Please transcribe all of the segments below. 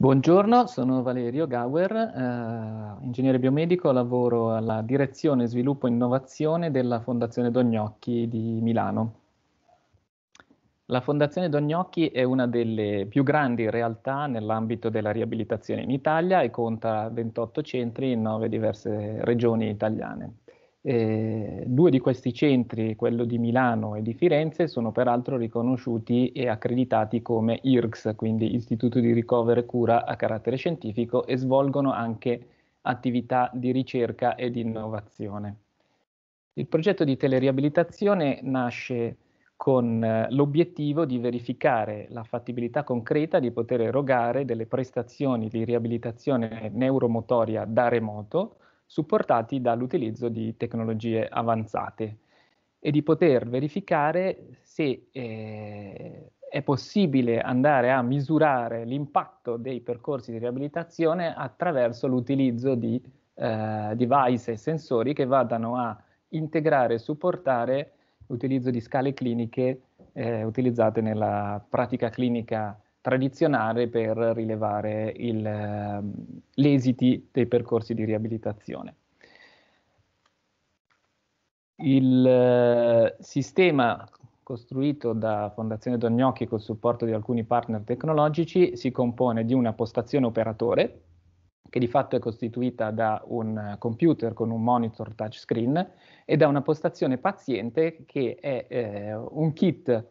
Buongiorno, sono Valerio Gauer, eh, ingegnere biomedico, lavoro alla direzione sviluppo e innovazione della Fondazione Dognocchi di Milano. La Fondazione Dognocchi è una delle più grandi realtà nell'ambito della riabilitazione in Italia e conta 28 centri in 9 diverse regioni italiane. Eh, due di questi centri, quello di Milano e di Firenze, sono peraltro riconosciuti e accreditati come IRCS, quindi Istituto di Ricovero e Cura a carattere scientifico, e svolgono anche attività di ricerca e di innovazione. Il progetto di teleriabilitazione nasce con eh, l'obiettivo di verificare la fattibilità concreta di poter erogare delle prestazioni di riabilitazione neuromotoria da remoto, supportati dall'utilizzo di tecnologie avanzate e di poter verificare se eh, è possibile andare a misurare l'impatto dei percorsi di riabilitazione attraverso l'utilizzo di eh, device e sensori che vadano a integrare e supportare l'utilizzo di scale cliniche eh, utilizzate nella pratica clinica tradizionale per rilevare il, ehm, esiti dei percorsi di riabilitazione. Il eh, sistema costruito da Fondazione Don Gnocchi col supporto di alcuni partner tecnologici si compone di una postazione operatore che di fatto è costituita da un computer con un monitor touchscreen e da una postazione paziente che è eh, un kit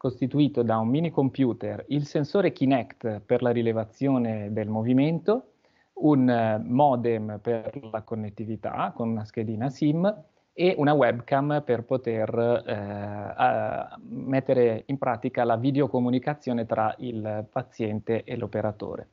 costituito da un mini computer, il sensore Kinect per la rilevazione del movimento, un eh, modem per la connettività con una schedina SIM e una webcam per poter eh, mettere in pratica la videocomunicazione tra il paziente e l'operatore.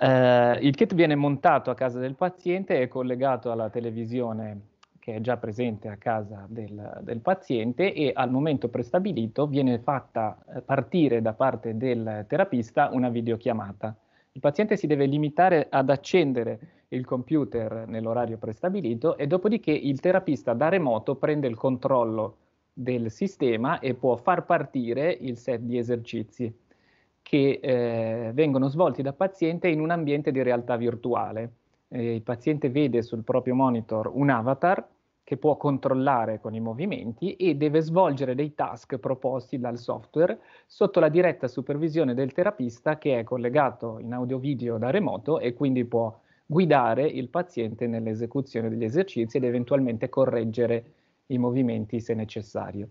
Eh, il kit viene montato a casa del paziente e collegato alla televisione che è già presente a casa del, del paziente e al momento prestabilito viene fatta eh, partire da parte del terapista una videochiamata. Il paziente si deve limitare ad accendere il computer nell'orario prestabilito e dopodiché il terapista da remoto prende il controllo del sistema e può far partire il set di esercizi che eh, vengono svolti da paziente in un ambiente di realtà virtuale eh, il paziente vede sul proprio monitor un avatar che può controllare con i movimenti e deve svolgere dei task proposti dal software sotto la diretta supervisione del terapista che è collegato in audio-video da remoto e quindi può guidare il paziente nell'esecuzione degli esercizi ed eventualmente correggere i movimenti se necessario.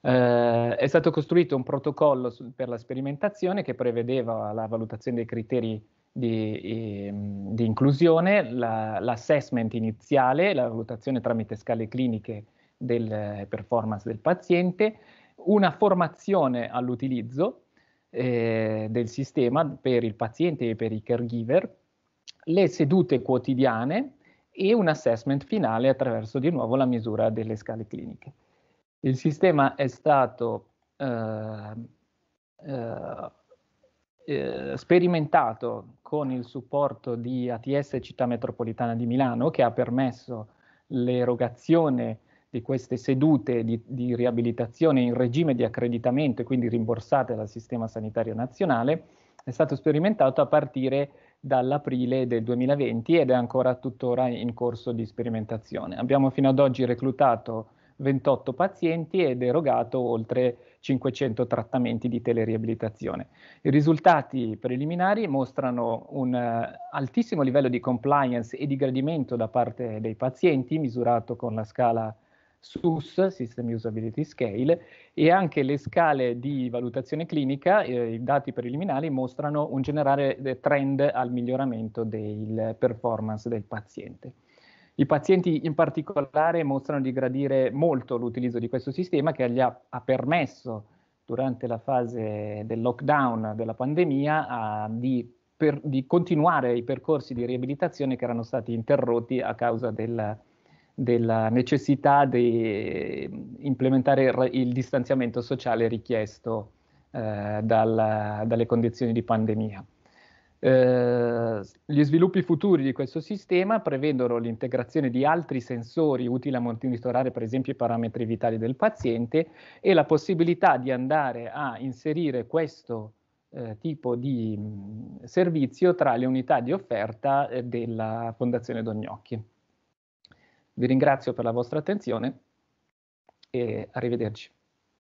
Eh, è stato costruito un protocollo su, per la sperimentazione che prevedeva la valutazione dei criteri di, di inclusione, la, l'assessment iniziale, la valutazione tramite scale cliniche del eh, performance del paziente, una formazione all'utilizzo eh, del sistema per il paziente e per i caregiver, le sedute quotidiane e un assessment finale attraverso di nuovo la misura delle scale cliniche. Il sistema è stato eh, eh, eh sperimentato con il supporto di ATS Città Metropolitana di Milano che ha permesso l'erogazione di queste sedute di, di riabilitazione in regime di accreditamento e quindi rimborsate dal Sistema Sanitario Nazionale, è stato sperimentato a partire dall'aprile del 2020 ed è ancora tuttora in corso di sperimentazione. Abbiamo fino ad oggi reclutato 28 pazienti ed erogato oltre 500 trattamenti di teleriabilitazione. I risultati preliminari mostrano un eh, altissimo livello di compliance e di gradimento da parte dei pazienti, misurato con la scala SUS, System Usability Scale, e anche le scale di valutazione clinica, eh, i dati preliminari mostrano un generale eh, trend al miglioramento del performance del paziente. I pazienti in particolare mostrano di gradire molto l'utilizzo di questo sistema che gli ha, ha permesso durante la fase del lockdown della pandemia a, di, per, di, continuare i percorsi di riabilitazione che erano stati interrotti a causa del, della necessità di implementare il, distanziamento sociale richiesto eh, dal, dalle condizioni di pandemia. Eh, gli sviluppi futuri di questo sistema prevedono l'integrazione di altri sensori utili a monitorare per esempio i parametri vitali del paziente e la possibilità di andare a inserire questo eh, tipo di mh, mm, servizio tra le unità di offerta eh, della Fondazione Dognocchi. Vi ringrazio per la vostra attenzione e arrivederci.